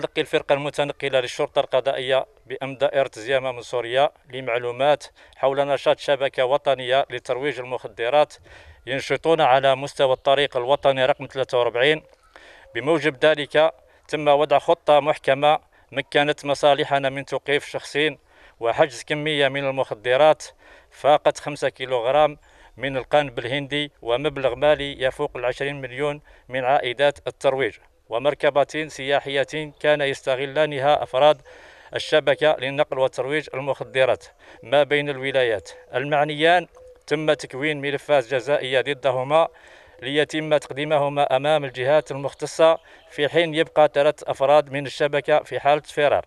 تلقي الفرقة المتنقلة للشرطة القضائية بأم دائرة زيامة من سوريا لمعلومات حول نشاط شبكة وطنية لترويج المخدرات ينشطون على مستوى الطريق الوطني رقم 43 بموجب ذلك تم وضع خطة محكمة مكنت مصالحنا من توقيف شخصين وحجز كمية من المخدرات فاقت 5 كيلوغرام من القنب الهندي ومبلغ مالي يفوق العشرين مليون من عائدات الترويج ومركبة سياحية كان يستغلانها أفراد الشبكة للنقل وترويج المخدرات ما بين الولايات المعنيان تم تكوين ملفات جزائية ضدهما ليتم تقديمهما أمام الجهات المختصة في حين يبقى ثلاث أفراد من الشبكة في حالة فرار